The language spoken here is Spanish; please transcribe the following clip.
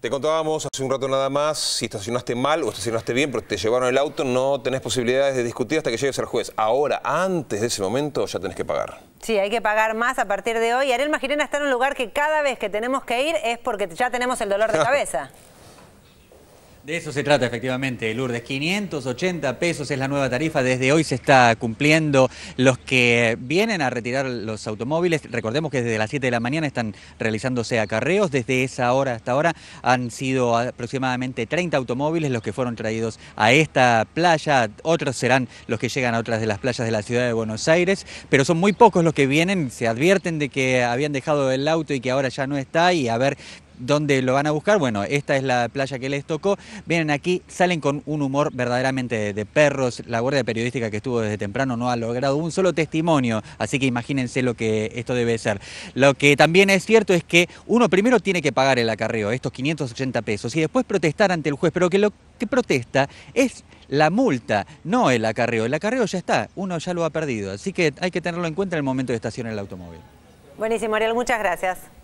Te contábamos hace un rato nada más si estacionaste mal o estacionaste bien, pero te llevaron el auto, no tenés posibilidades de discutir hasta que llegues al juez. Ahora, antes de ese momento, ya tenés que pagar. Sí, hay que pagar más a partir de hoy. Ariel Magirena está en un lugar que cada vez que tenemos que ir es porque ya tenemos el dolor de cabeza. De eso se trata efectivamente, Lourdes. 580 pesos es la nueva tarifa. Desde hoy se está cumpliendo. Los que vienen a retirar los automóviles, recordemos que desde las 7 de la mañana están realizándose acarreos. Desde esa hora hasta ahora han sido aproximadamente 30 automóviles los que fueron traídos a esta playa. Otros serán los que llegan a otras de las playas de la ciudad de Buenos Aires. Pero son muy pocos los que vienen. Se advierten de que habían dejado el auto y que ahora ya no está. Y a ver dónde lo van a buscar. Bueno, esta es la playa que les tocó. Vienen aquí, salen con un humor verdaderamente de, perros. La guardia periodística que estuvo desde temprano no ha logrado un solo testimonio, así que imagínense lo que esto debe ser. Lo que también es cierto es que uno primero tiene que pagar el acarreo, estos 580 pesos, y después protestar ante el juez, pero que lo que protesta es la multa, no el acarreo. El acarreo ya está, uno ya lo ha perdido, así que hay que tenerlo en cuenta en el momento de estacionar el automóvil. Buenísimo, Ariel, muchas gracias.